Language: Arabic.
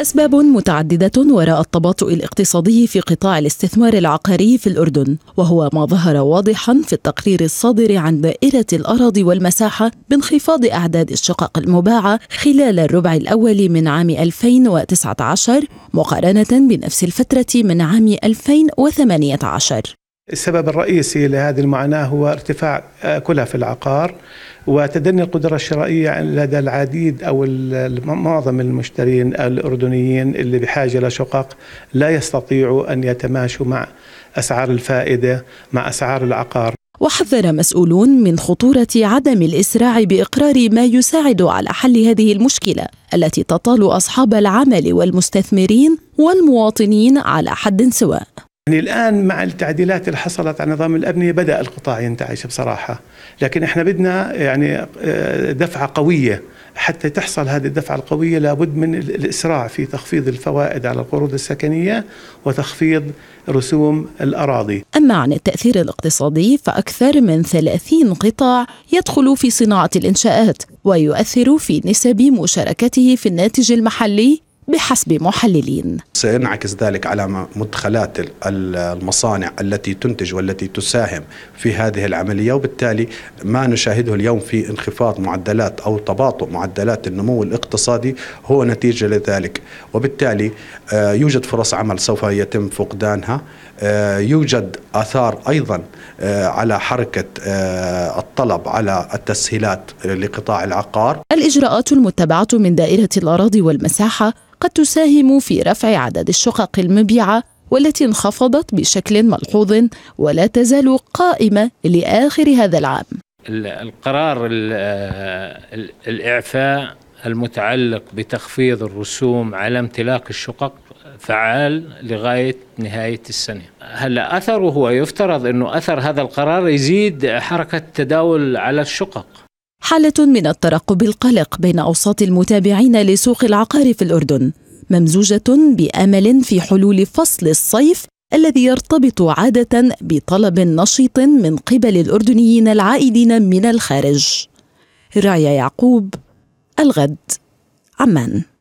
أسباب متعددة وراء التباطؤ الاقتصادي في قطاع الاستثمار العقاري في الأردن، وهو ما ظهر واضحا في التقرير الصادر عن دائرة الأراضي والمساحة بانخفاض أعداد الشقق المباعة خلال الربع الأول من عام 2019 مقارنة بنفس الفترة من عام 2018. السبب الرئيسي لهذه المعاناة هو ارتفاع آه، كلف العقار وتدني القدرة الشرائية لدى العديد أو معظم المشترين الأردنيين اللي بحاجة لشقق لا يستطيعوا أن يتماشوا مع أسعار الفائدة مع أسعار العقار وحذر مسؤولون من خطورة عدم الإسراع بإقرار ما يساعد على حل هذه المشكلة التي تطال أصحاب العمل والمستثمرين والمواطنين على حد سواء يعني الآن مع التعديلات اللي حصلت على نظام الأبنية بدأ القطاع ينتعش بصراحة لكن إحنا بدنا يعني آه، دفعة قوية حتى تحصل هذه الدفعة القوية لابد من الإسراع في تخفيض الفوائد على القروض السكنية وتخفيض رسوم الأراضي أما عن التأثير الاقتصادي فأكثر من 30 قطاع يدخل في صناعة الإنشاءات ويؤثر في نسب مشاركته في الناتج المحلي بحسب محللين سينعكس ذلك على مدخلات المصانع التي تنتج والتي تساهم في هذه العملية وبالتالي ما نشاهده اليوم في انخفاض معدلات أو تباطؤ معدلات النمو الاقتصادي هو نتيجة لذلك وبالتالي آه، يوجد فرص عمل سوف يتم فقدانها آه، يوجد آثار أيضا آه، على حركة الطلب على التسهيلات لقطاع العقار الإجراءات المتبعة من دائرة الأراضي والمساحة قد تساهم في رفع عدد الشقق المبيعة والتي انخفضت بشكل ملحوظ ولا تزال قائمة لآخر هذا العام القرار الإعفاء المتعلق بتخفيض الرسوم على امتلاك الشقق فعال لغاية نهاية السنة هلا أثره هو يفترض أنه أثر هذا القرار يزيد حركة التداول على الشقق حالة من الترقب القلق بين أوساط المتابعين لسوق العقار في الأردن ممزوجة بأمل في حلول فصل الصيف الذي يرتبط عادة بطلب نشيط من قبل الأردنيين العائدين من الخارج. رايا يعقوب الغد عمان